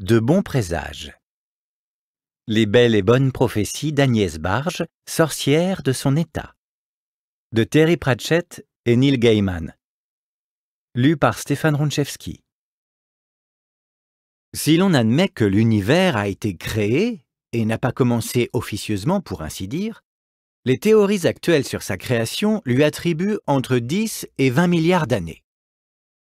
De bons présages. Les belles et bonnes prophéties d'Agnès Barge, sorcière de son état. De Terry Pratchett et Neil Gaiman. Lu par Stéphane Ronchevski. Si l'on admet que l'univers a été créé et n'a pas commencé officieusement pour ainsi dire, les théories actuelles sur sa création lui attribuent entre 10 et 20 milliards d'années.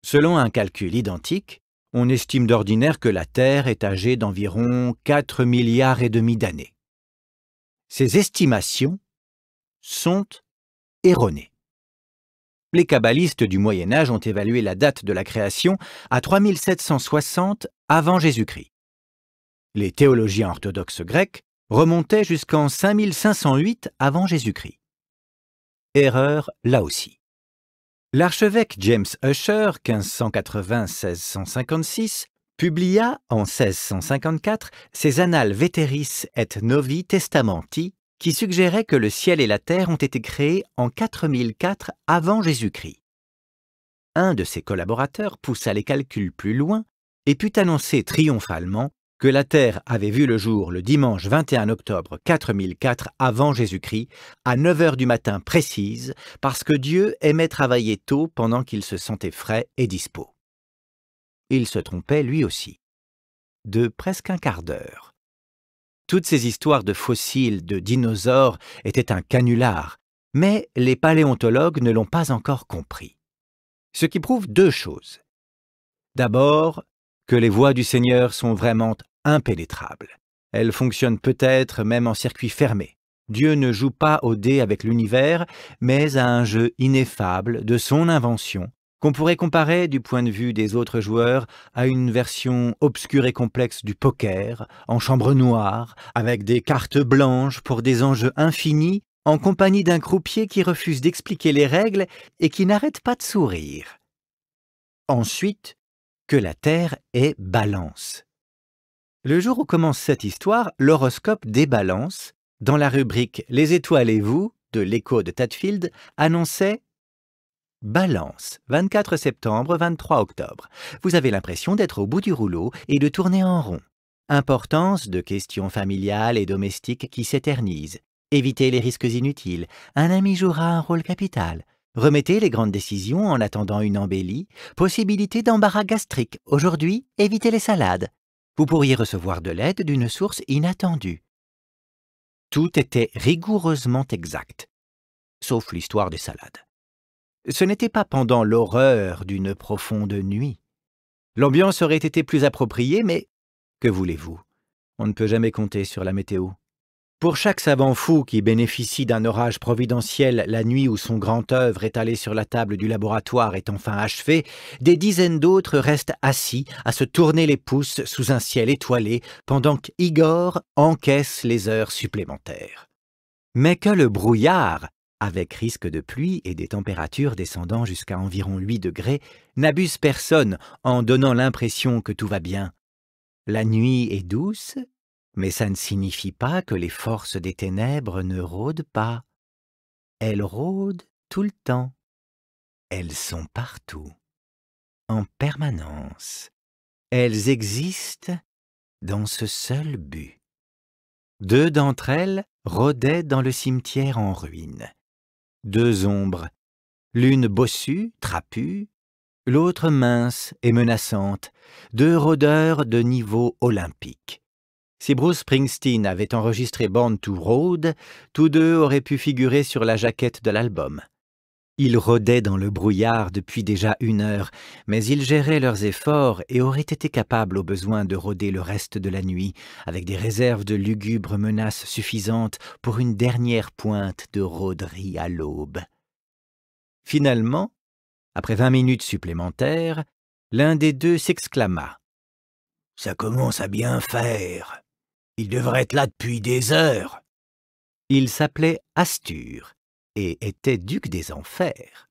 Selon un calcul identique, on estime d'ordinaire que la Terre est âgée d'environ 4 milliards et demi d'années. Ces estimations sont erronées. Les kabbalistes du Moyen Âge ont évalué la date de la création à 3760 avant Jésus-Christ. Les théologiens orthodoxes grecs remontaient jusqu'en 5508 avant Jésus-Christ. Erreur là aussi. L'archevêque James Usher, 1580-1656, publia en 1654 ses Annales Veteris et Novi Testamenti, qui suggéraient que le ciel et la terre ont été créés en 4004 avant Jésus-Christ. Un de ses collaborateurs poussa les calculs plus loin et put annoncer triomphalement que la Terre avait vu le jour le dimanche 21 octobre 4004 avant Jésus-Christ, à 9 heures du matin précise, parce que Dieu aimait travailler tôt pendant qu'il se sentait frais et dispo. Il se trompait lui aussi. De presque un quart d'heure. Toutes ces histoires de fossiles, de dinosaures étaient un canular, mais les paléontologues ne l'ont pas encore compris. Ce qui prouve deux choses. D'abord, que les voies du Seigneur sont vraiment impénétrables. Elles fonctionnent peut-être même en circuit fermé. Dieu ne joue pas au dé avec l'univers, mais à un jeu ineffable de son invention, qu'on pourrait comparer du point de vue des autres joueurs à une version obscure et complexe du poker, en chambre noire, avec des cartes blanches pour des enjeux infinis, en compagnie d'un croupier qui refuse d'expliquer les règles et qui n'arrête pas de sourire. Ensuite, que la Terre est balance. Le jour où commence cette histoire, l'horoscope des balances, dans la rubrique Les étoiles et vous de l'écho de Tadfield, annonçait Balance, 24 septembre, 23 octobre. Vous avez l'impression d'être au bout du rouleau et de tourner en rond. Importance de questions familiales et domestiques qui s'éternisent. Évitez les risques inutiles. Un ami jouera un rôle capital. Remettez les grandes décisions en attendant une embellie. Possibilité d'embarras gastrique. Aujourd'hui, évitez les salades. Vous pourriez recevoir de l'aide d'une source inattendue. Tout était rigoureusement exact, sauf l'histoire des salades. Ce n'était pas pendant l'horreur d'une profonde nuit. L'ambiance aurait été plus appropriée, mais que voulez-vous On ne peut jamais compter sur la météo. Pour chaque savant fou qui bénéficie d'un orage providentiel la nuit où son grand œuvre étalée sur la table du laboratoire est enfin achevée, des dizaines d'autres restent assis à se tourner les pouces sous un ciel étoilé pendant qu'Igor encaisse les heures supplémentaires. Mais que le brouillard, avec risque de pluie et des températures descendant jusqu'à environ 8 degrés, n'abuse personne en donnant l'impression que tout va bien. La nuit est douce mais ça ne signifie pas que les forces des ténèbres ne rôdent pas. Elles rôdent tout le temps. Elles sont partout, en permanence. Elles existent dans ce seul but. Deux d'entre elles rôdaient dans le cimetière en ruine. Deux ombres, l'une bossue, trapue, l'autre mince et menaçante, deux rôdeurs de niveau olympique. Si Bruce Springsteen avait enregistré Band to Road, tous deux auraient pu figurer sur la jaquette de l'album. Ils rôdaient dans le brouillard depuis déjà une heure, mais ils géraient leurs efforts et auraient été capables au besoin de rôder le reste de la nuit, avec des réserves de lugubres menaces suffisantes pour une dernière pointe de rôderie à l'aube. Finalement, après vingt minutes supplémentaires, l'un des deux s'exclama. Ça commence à bien faire. Il devrait être là depuis des heures. Il s'appelait Astur et était duc des enfers.